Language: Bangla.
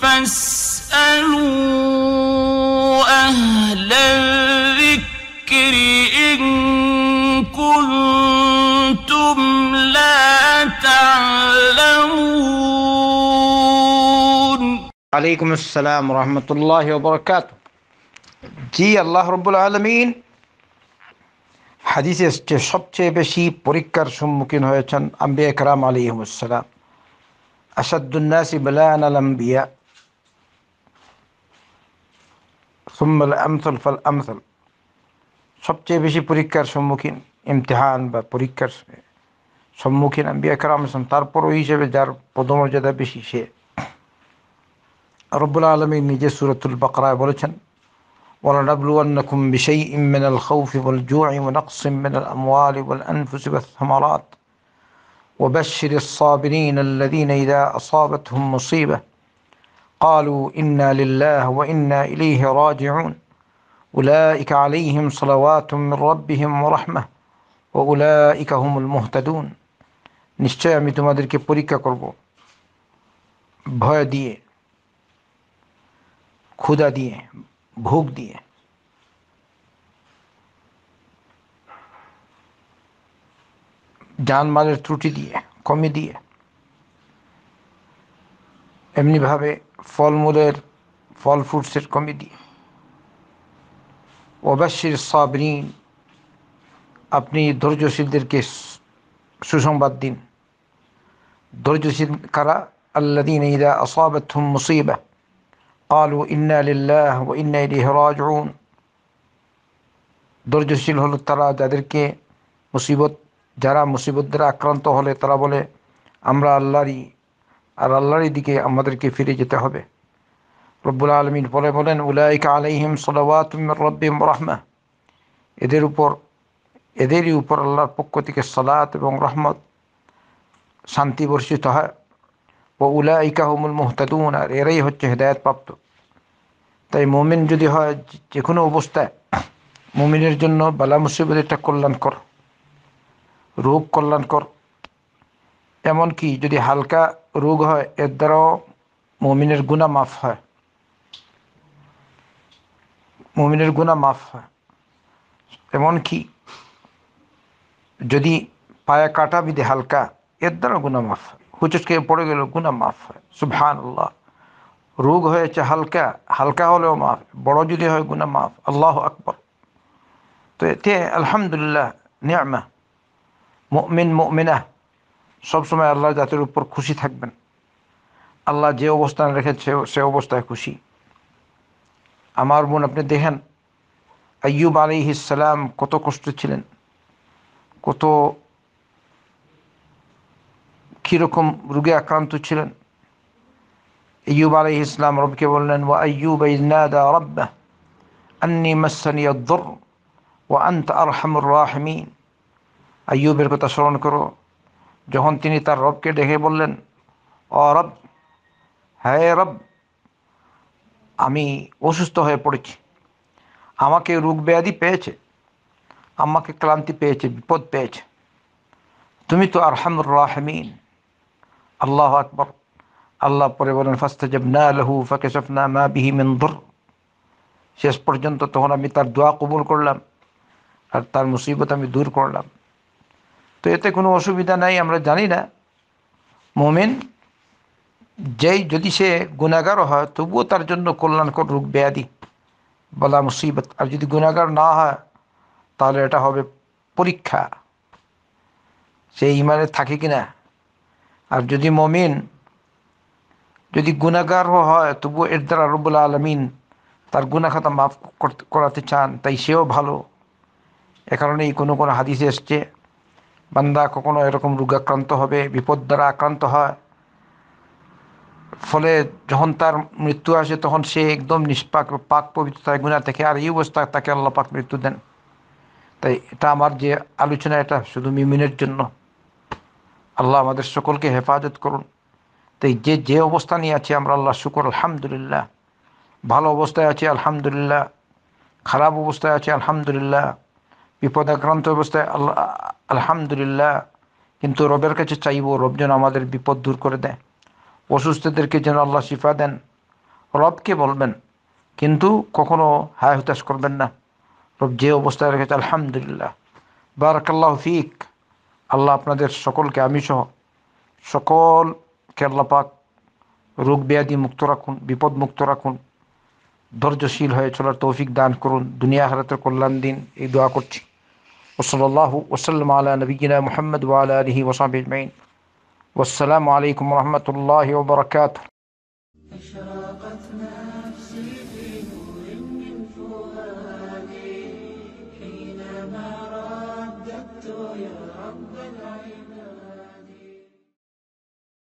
فاسألوا أهل الذكر إن كنتم لا تعلمون عليكم السلام ورحمة الله وبركاته جي الله رب العالمين حديث যে সবচেয়ে বেশি পরীক্ষার সম্মুখীন হয়েছেন كرام কারাম السلام أشد الناس বলা الأنبياء ثم الأمثل فالأمثل সবচেয়ে বেশি পরীক্ষার সম্মুখীন امتحان বা পরীক্ষার সম্মুখীন আমি একরাম আসলাম তারপর ওই হিসেবে যার পদমর্যাদা বেশি সে রব্বুল আলমী নিজে সুরতুল বাকরায় বলেছেন ولنبلونكم بشيء من الخوف والجوع ونقص من الأموال والأنفس والثمرات وبشر الصابرين الذين إذا أصابتهم مصيبة قالوا إنا لله وإنا إليه راجعون أولئك عليهم صلوات من ربهم ورحمة وأولئك هم المهتدون নিশ্চয় আমি তোমাদেরকে পরীক্ষা করব ভয় দিয়ে ক্ষুধা দিয়ে ভোগ দিয়ে জানমালের ত্রুটি দিয়ে কমে দিয়ে এমনিভাবে ফলমূলের ফল ফ্রুটসের কমিটি ওবাশির সাবরিন আপনি ধৈর্যশীলদেরকে সুসংবাদ দিন ধৈর্যশীল কারা আল্লাদিন ইদা আসাবাতহুম মুসিবা আলু إنا لله وإنا إليه راجعون ধৈর্যশীল হলো তারা যাদেরকে মুসিবত যারা মুসিবত দ্বারা আক্রান্ত হলে তারা বলে আমরা আল্লাহরই আর আল্লাহর দিকে আমাদেরকে ফিরে যেতে হবে রব্বুল আলমিন পরে বলেন উলাইকা আলাইহিম সালাওয়াতুম রব্বিম রহমা এদের উপর এদেরই উপর আল্লাহর পক্ষ থেকে সলাত এবং রহমত শান্তি বর্ষিত হয় ও উলাইকা হুমুল মোহতাদুন আর এরাই হচ্ছে হেদায়তপ্রাপ্ত তাই মোমিন যদি হয় যে কোনো অবস্থায় মোমিনের জন্য বালা মুসিবত কর রোগ কল্যাণ কর এমনকি যদি হালকা রোগ হয় এর দ্বারাও মমিনের গুণা মাফ হয় মমিনের গুণা মাফ হয় এমনকি যদি পায়ে কাটা বিধে হালকা এর দ্বারাও গুণা মাফ হয় হুচুচকে পড়ে গেল গুণা মাফ হয় সুভান আল্লাহ রোগ হয়েছে হালকা হালকা হলেও মাফ বড় যদি হয় গুণা মাফ আল্লাহ আকবর তো এতে আলহামদুলিল্লাহ নিয়মা মুমিন মুমিনা সবসময় আল্লাহ জাতির উপর খুশি থাকবেন আল্লাহ যে অবস্থান রেখেছে সে অবস্থায় খুশি আমার বোন আপনি দেখেন আয়ুব আলী ইসালাম কত কষ্ট ছিলেন কত কীরকম রোগে আক্রান্ত ছিলেন ইউব আলী ইসলাম রবকে বললেন ও আয়ুব আন্নি মাসানি ও আন্ত আরহামুর রাহমিন আয়ুবের কথা স্মরণ করো যখন তিনি তার রবকে ডেকে বললেন অ রব হ্যাঁ রব আমি অসুস্থ হয়ে পড়েছি আমাকে রোগ ব্যাধি পেয়েছে আমাকে ক্লান্তি পেয়েছে বিপদ পেয়েছে তুমি তো আরহামুর রাহমিন আল্লাহ আকবর আল্লাহ পরে বলেন ফাস্তাজাবনা লাহু ফাকাশাফনা মা বিহি মিন দুর শেষ পর্যন্ত তখন আমি তার দোয়া কবুল করলাম আর তার মুসিবত আমি দূর করলাম তো এতে কোনো অসুবিধা নাই আমরা জানি না মোমেন যেই যদি সে গুণাগার হয় তবুও তার জন্য কল্যাণকর রোগ ব্যাধি বলা মুসিবত আর যদি গুণাগার না হয় তাহলে এটা হবে পরীক্ষা সে ইমানে থাকে কি না আর যদি মমিন যদি গুণাগারও হয় তবুও এর দ্বারা রব্বুল আলমিন তার গুণাখাতা মাফ করাতে চান তাই সেও ভালো এ কারণেই কোনো কোনো হাদিসে এসছে বান্দা কখনো এরকম রোগাক্রান্ত হবে বিপদ দ্বারা আক্রান্ত হয় ফলে যখন তার মৃত্যু আসে তখন সে একদম নিষ্পাক পাক পবিত্রতায় গুণা থেকে আর এই অবস্থায় তাকে আল্লাহ পাক মৃত্যু দেন তাই এটা আমার যে আলোচনা এটা শুধু মিমিনের জন্য আল্লাহ আমাদের সকলকে হেফাজত করুন তাই যে যে অবস্থা নিয়ে আছে আমরা আল্লাহ শুকর আলহামদুলিল্লাহ ভালো অবস্থায় আছি আলহামদুলিল্লাহ খারাপ অবস্থায় আছি আলহামদুলিল্লাহ বিপদাক্রান্ত অবস্থায় আল্লাহ আলহামদুলিল্লাহ কিন্তু রবের কাছে চাইব রব যেন আমাদের বিপদ দূর করে দেয় অসুস্থদেরকে যেন আল্লাহ শিফা দেন রবকে বলবেন কিন্তু কখনো হায় হতাশ করবেন না রব যে অবস্থায় রেখেছে আলহামদুলিল্লাহ বারকাল্লাহ ফিক আল্লাহ আপনাদের সকলকে আমি সহ সকল কেরলাপাক রোগ ব্যাধি মুক্ত রাখুন বিপদ মুক্ত রাখুন ধৈর্যশীল হয়ে চলার তৌফিক দান করুন দুনিয়া হারাতের কল্যাণ দিন এই দোয়া করছি وصلى الله وسلم على نبينا محمد وعلى آله وصحبه أجمعين والسلام عليكم ورحمة الله وبركاته